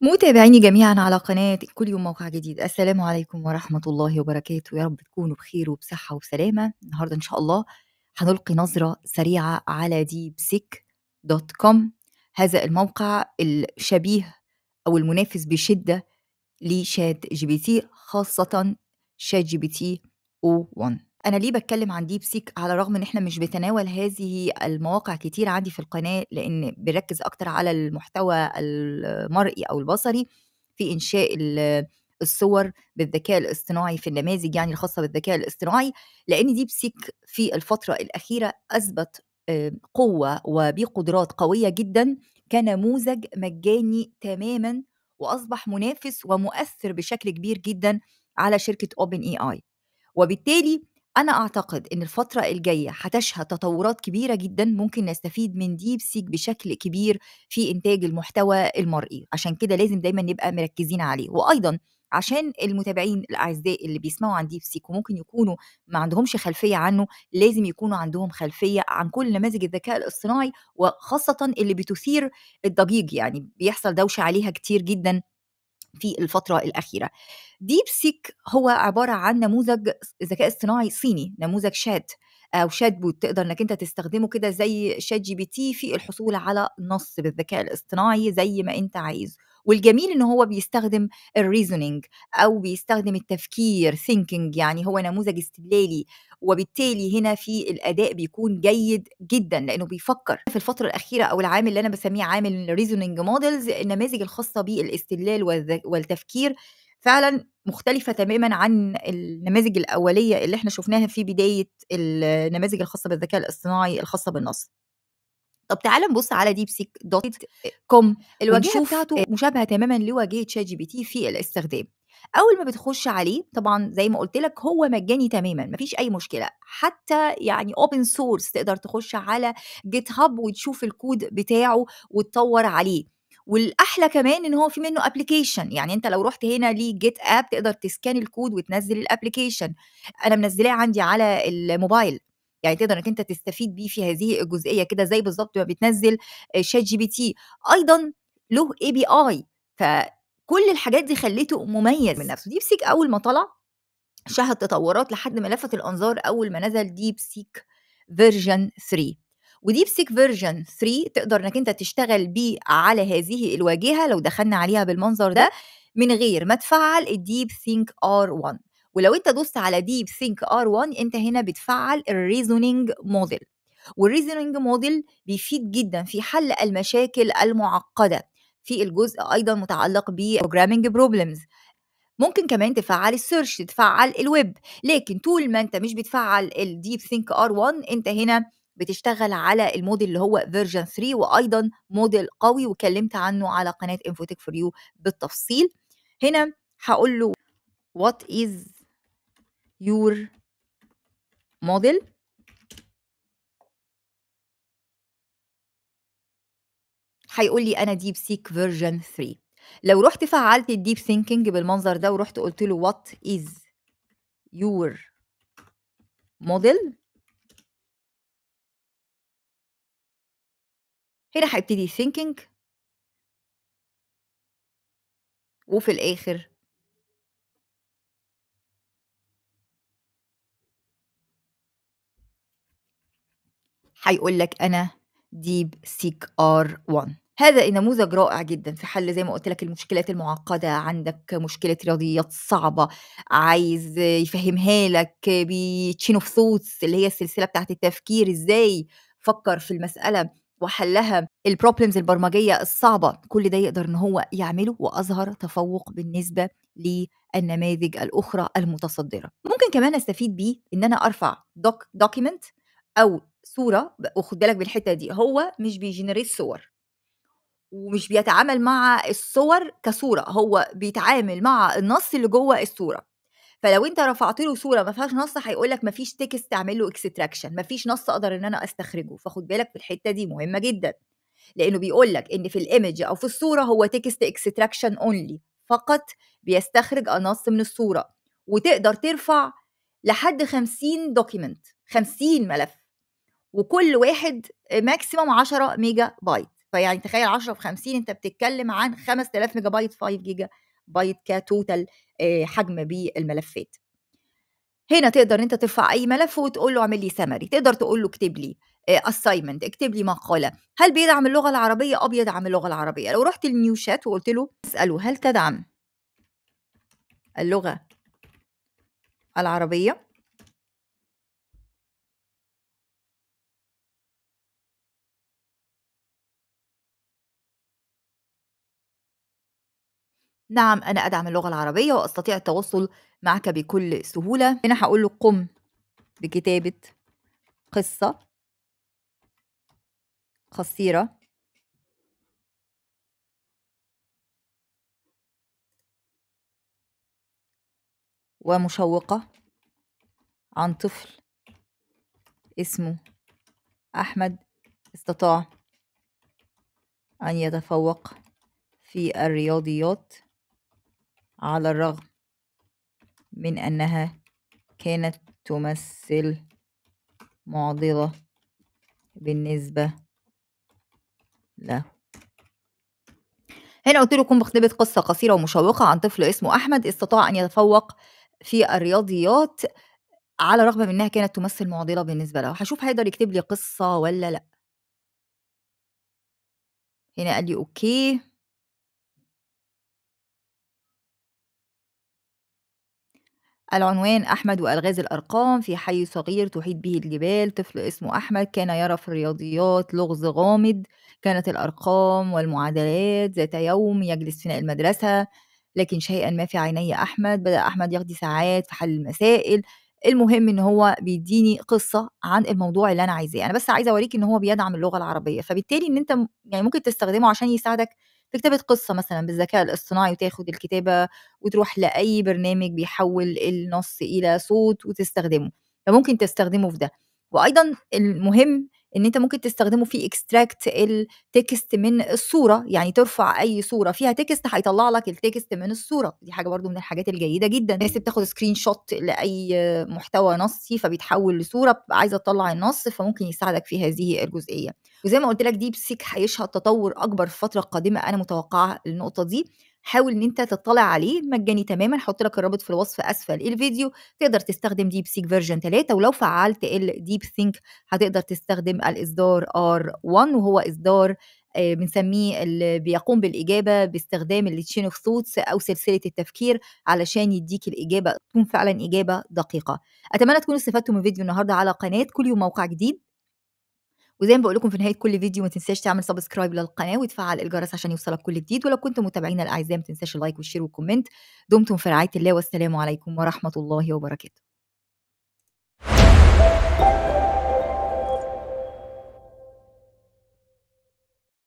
متابعيني جميعا على قناة كل يوم موقع جديد السلام عليكم ورحمة الله وبركاته يا رب تكونوا بخير وبصحة وسلامة النهاردة إن شاء الله هنلقي نظرة سريعة على ديبسيك دوت كوم هذا الموقع الشبيه أو المنافس بشدة لشات جي بي تي خاصة شات جي بي تي او 1 أنا ليه بتكلم عن ديب سيك على الرغم إن إحنا مش بنتناول هذه المواقع كتير عندي في القناة، لإن بنركّز أكتر على المحتوى المرئي أو البصري في إنشاء الصور بالذكاء الاصطناعي في النماذج يعني الخاصة بالذكاء الاصطناعي، لإن ديب سيك في الفترة الأخيرة أثبت آه، قوة وبقدرات قوية جدًا كنموذج مجاني تمامًا، وأصبح منافس ومؤثّر بشكل كبير جدًا على شركة اوبن اي اي وبالتالي أنا أعتقد إن الفترة الجاية هتشهد تطورات كبيرة جدا ممكن نستفيد من ديب سيك بشكل كبير في إنتاج المحتوى المرئي عشان كده لازم دايما نبقى مركزين عليه وأيضا عشان المتابعين الاعزاء اللي بيسمعوا عن ديب سيك وممكن يكونوا ما عندهمش خلفيه عنه لازم يكونوا عندهم خلفيه عن كل نماذج الذكاء الاصطناعي وخاصه اللي بتثير الضجيج يعني بيحصل دوشه عليها كتير جدا في الفترة الأخيرة ديب سيك هو عبارة عن نموذج ذكاء اصطناعي صيني نموذج شات او آه، شات بوت تقدر انك انت تستخدمه كده زي شات جي بي تي في الحصول على نص بالذكاء الاصطناعي زي ما انت عايز والجميل ان هو بيستخدم الريزونينج او بيستخدم التفكير ثينكينج يعني هو نموذج استدلالي وبالتالي هنا في الاداء بيكون جيد جدا لانه بيفكر في الفتره الاخيره او العام اللي انا بسميه عامل ريزونينج مودلز النماذج الخاصه بالاستدلال والتفكير فعلا مختلفة تماما عن النماذج الأولية اللي احنا شفناها في بداية النماذج الخاصة بالذكاء الاصطناعي الخاصة بالنص طب تعالى نبص على ديب سيك دوت طيب، كوم الواجهه بتاعته آه مشابهه تماما لواجهه شات جي بي تي في الاستخدام اول ما بتخش عليه طبعا زي ما قلت لك هو مجاني تماما مفيش اي مشكله حتى يعني اوبن سورس تقدر تخش على جيت هاب وتشوف الكود بتاعه وتطور عليه والاحلى كمان ان هو في منه ابلكيشن يعني انت لو رحت هنا جيت اب تقدر تسكان الكود وتنزل الابلكيشن انا منزلاه عندي على الموبايل يعني تقدر انك انت تستفيد بيه في هذه الجزئيه كده زي بالظبط ما بتنزل شات جي بي تي ايضا له اي بي اي فكل الحاجات دي خليته مميز من نفسه ديب سيك اول ما طلع شهد تطورات لحد ما لفت الانظار اول ما نزل ديب سيك فيرجن 3 وديبسيك فيرجن 3 تقدر انك انت تشتغل بيه على هذه الواجهه لو دخلنا عليها بالمنظر ده من غير ما تفعل الديب ثينك ار 1 ولو انت دوست على ديب ثينك ار 1 انت هنا بتفعل الريزونينج موديل والريزونينج موديل بيفيد جدا في حل المشاكل المعقده في الجزء ايضا متعلق ببروجرامينج بروبلمز ممكن كمان تفعل السيرش تفعل الويب لكن طول ما انت مش بتفعل الديب ثينك ار 1 انت هنا بتشتغل على الموديل اللي هو فيرجن 3 وايضا موديل قوي وكلمت عنه على قناه انفوتك فور يو بالتفصيل هنا هقول له وات از يور موديل هيقول لي انا ديب سيك فيرجن 3 لو رحت فعلت الديب ثينكينج بالمنظر ده ورحت قلت له وات از يور موديل هنا هيبتدي thinking وفي الآخر هيقول لك أنا ديب سيك ار 1 هذا نموذج رائع جدا في حل زي ما قلت لك المشكلات المعقدة عندك مشكلة رياضيات صعبة عايز يفهمها لك بتشين اوف ثوتس اللي هي السلسلة بتاعت التفكير ازاي فكر في المسألة وحلها البروبلمز البرمجيه الصعبه كل ده يقدر ان هو يعمله واظهر تفوق بالنسبه للنماذج الاخرى المتصدره ممكن كمان استفيد بيه ان انا ارفع دوك دوكيمنت او صوره وخد بالك بالحته دي هو مش بيجنريت صور ومش بيتعامل مع الصور كصوره هو بيتعامل مع النص اللي جوه الصوره فلو انت رفعت له صوره ما فيهاش نص هيقول لك ما فيش تكست اعمل له اكستراكشن ما فيش نص اقدر ان انا استخرجه فخد بالك في الحته دي مهمه جدا لانه بيقول لك ان في الايمج او في الصوره هو تكست اكستراكشن اونلي فقط بيستخرج نص من الصوره وتقدر ترفع لحد 50 دوكيمنت 50 ملف وكل واحد ماكسيموم 10 ميجا بايت فيعني تخيل 10 في 50 انت بتتكلم عن 5000 ميجا بايت 5 جيجا بايت كتوتال آه، حجم بالملفات هنا تقدر انت ترفع اي ملف وتقول له اعمل لي سمري تقدر تقول له اكتب لي اساينمنت آه، اكتب لي مقاله هل بيدعم اللغه العربيه اه بيدعم اللغه العربيه لو رحت لنيو شات وقلت له اساله هل تدعم اللغه العربيه نعم أنا أدعم اللغة العربية وأستطيع التواصل معك بكل سهولة هنا هقول له قم بكتابة قصة قصيرة ومشوقة عن طفل اسمه أحمد استطاع أن يتفوق في الرياضيات على الرغم من أنها كانت تمثل معضلة بالنسبة له هنا قلت لكم بقتبس قصة قصيرة ومشوقة عن طفل اسمه أحمد استطاع أن يتفوق في الرياضيات على الرغم من انها كانت تمثل معضله بالنسبه له هشوف هيقدر يكتب لي قصه ولا لا هنا قال لي اوكي العنوان أحمد وألغاز الأرقام في حي صغير تحيط به الجبال طفل اسمه أحمد كان يرى في الرياضيات لغز غامض كانت الأرقام والمعادلات ذات يوم يجلس فينا المدرسة لكن شيئا ما في عيني أحمد بدأ أحمد يقضي ساعات في حل المسائل المهم ان هو بيديني قصه عن الموضوع اللي انا عايزاه انا بس عايزه اوريك ان هو بيدعم اللغه العربيه فبالتالي ان انت يعني ممكن تستخدمه عشان يساعدك تكتبت قصه مثلا بالذكاء الاصطناعي وتاخد الكتابه وتروح لاي برنامج بيحول النص الى صوت وتستخدمه فممكن تستخدمه في ده وايضا المهم ان انت ممكن تستخدمه في اكستراكت التكست من الصوره يعني ترفع اي صوره فيها تكست هيطلع لك التكست من الصوره دي حاجه برضو من الحاجات الجيده جدا الناس بتاخد سكرين شوت لاي محتوى نصي فبيتحول لصوره بتبقى عايزه تطلع النص فممكن يساعدك في هذه الجزئيه وزي ما قلت لك ديب سيك هيشهد تطور اكبر في الفتره القادمه انا متوقعه النقطه دي حاول إن أنت تطلع عليه مجاني تماما هحط لك الرابط في الوصف أسفل الفيديو تقدر تستخدم ديب سيك فيرجن 3 ولو فعلت الديب ثينك هتقدر تستخدم الإصدار R1 وهو إصدار آه، بنسميه اللي بيقوم بالإجابة باستخدام التشين اوف ثوتس أو سلسلة التفكير علشان يديك الإجابة تكون فعلا إجابة دقيقة أتمنى تكونوا استفدتوا من فيديو النهاردة على قناة كل يوم موقع جديد وزي ما بقول لكم في نهايه كل فيديو ما تنساش تعمل سبسكرايب للقناه وتفعل الجرس عشان يوصلك كل جديد ولو كنتم متابعينا الاعزاء ما تنساش اللايك والشير والكومنت دمتم في رعايه الله والسلام عليكم ورحمه الله وبركاته